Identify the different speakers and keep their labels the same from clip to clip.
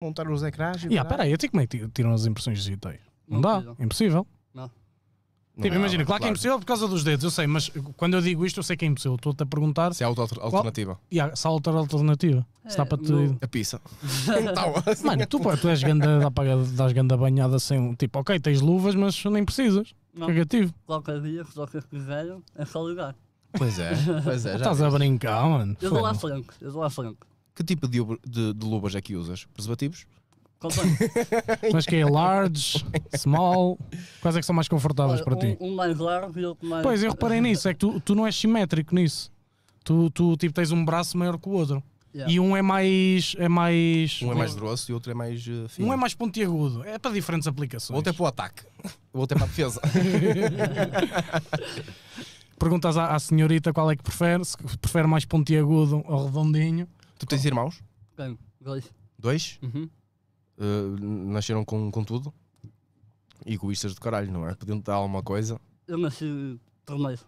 Speaker 1: montar os ecrãs e. ah Yeah, peraí, até como é que tiram as impressões digitais? Não, dá, possível. impossível. Não.
Speaker 2: Tipo, Não, imagina, claro, que é impossível
Speaker 1: por causa dos dedos, eu sei, mas quando eu digo isto, eu sei que é impossível. Estou-te a perguntar. Se há é outra alternativa. E há- se há outra alternativa. se dá é, para te. no- A pizza. então, assim, Mano, tu, pá, tu és ganda, dá para, dás ganda banhada sem. um- Tipo, ok, tens luvas, mas nem precisas. Negativo.
Speaker 2: Qualquer dia, se que quiserem, é só ligar. Pois é, pois é. já Estás a brincar, mano. Eu dou lá franco,
Speaker 1: eu dou lá franco. Que tipo de, de, de luvas é que usas? Preservativos? Mas que é large, small, quais é que são mais confortáveis para um, ti? Um
Speaker 2: mais largo, e outro mais. Pois eu reparei nisso, é
Speaker 1: que tu, tu não és simétrico nisso. Tu, tu tipo, tens um braço maior que o outro. Yeah. E um é mais. É mais um é mais grosso e outro é mais uh, fino. Um é mais pontiagudo. É para diferentes aplicações. O outro é para o ataque. O outro é para a defesa. Perguntas à, à senhorita qual é que prefere. Se prefere mais pontiagudo ou redondinho. Tu tens irmãos?
Speaker 2: Tenho, dois.
Speaker 1: Dois? Uhum. Uh, nasceram com, com tudo? Egoístas do caralho, não é? Podiam dar alguma coisa? Eu nasci torneiro.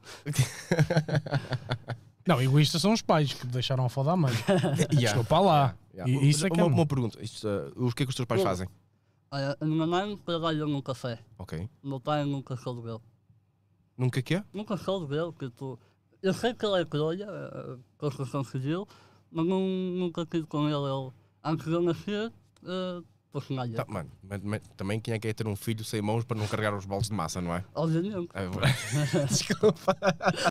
Speaker 1: não, egoístas são os pais que deixaram a foda à mãe. yeah. Estou para lá. Yeah. Yeah. E, isso é que uma, é uma pergunta: Isto, uh, o que é que os teus pais fazem? a
Speaker 2: minha mãe trabalha num café. Ok. O meu pai nunca soube dele. Nunca quê? Nunca soube dele. tu. eu sei que ele é colha, eh, construção civil, mas não, nunca tive com ele. ele antes de eu nascer, uh,
Speaker 1: eh, personagem. Tá, mano, mas, mas, também quem é que é ter um filho sem mãos para não carregar os bolos de massa, não é? Obviamente. É, Desculpa.